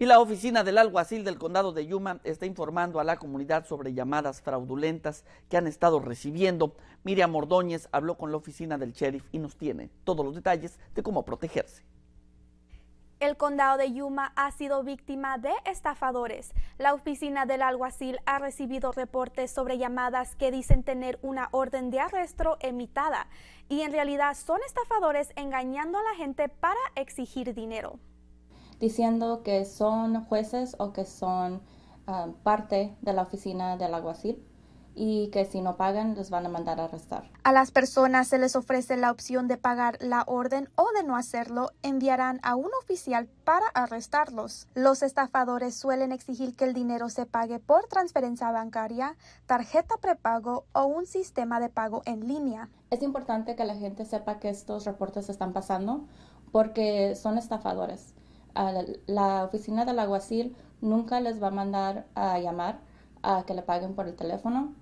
Y la oficina del alguacil del condado de Yuma está informando a la comunidad sobre llamadas fraudulentas que han estado recibiendo. Miriam Ordóñez habló con la oficina del sheriff y nos tiene todos los detalles de cómo protegerse. El condado de Yuma ha sido víctima de estafadores. La oficina del alguacil ha recibido reportes sobre llamadas que dicen tener una orden de arresto emitada y en realidad son estafadores engañando a la gente para exigir dinero diciendo que son jueces o que son ah, parte de la oficina del alguacil y que si no pagan los van a mandar a arrestar. A las personas se les ofrece la opción de pagar la orden o de no hacerlo, enviarán a un oficial para arrestarlos. Los estafadores suelen exigir que el dinero se pague por transferencia bancaria, tarjeta prepago o un sistema de pago en línea. Es importante que la gente sepa que estos reportes están pasando porque son estafadores la, oficina del alguacil nunca les va a mandar a llamar a que le paguen por el teléfono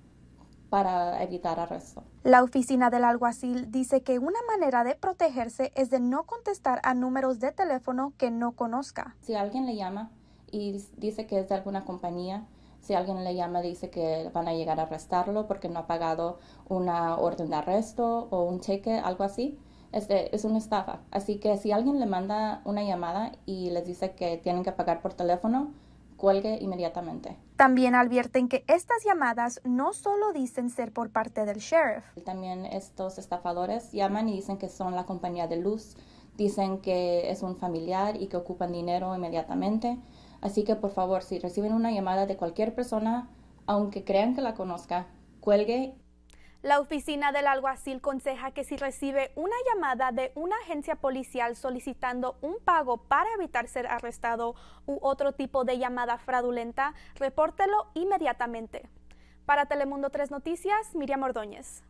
para evitar arresto. La oficina del alguacil dice que una manera de protegerse es de no contestar a números de teléfono que no conozca. Si alguien le llama y dice que es de alguna compañía, si alguien le llama dice que van a llegar a arrestarlo porque no ha pagado una orden de arresto o un cheque, algo así, este, es una estafa. Así que si alguien le manda una llamada y les dice que tienen que pagar por teléfono, cuelgue inmediatamente. También advierten que estas llamadas no solo dicen ser por parte del sheriff. También estos estafadores llaman y dicen que son la compañía de luz, dicen que es un familiar y que ocupan dinero inmediatamente. Así que por favor, si reciben una llamada de cualquier persona, aunque crean que la conozca, cuelgue la oficina del alguacil conseja que si recibe una llamada de una agencia policial solicitando un pago para evitar ser arrestado u otro tipo de llamada fraudulenta, repórtelo inmediatamente. Para Telemundo 3 Noticias, Miriam Ordóñez.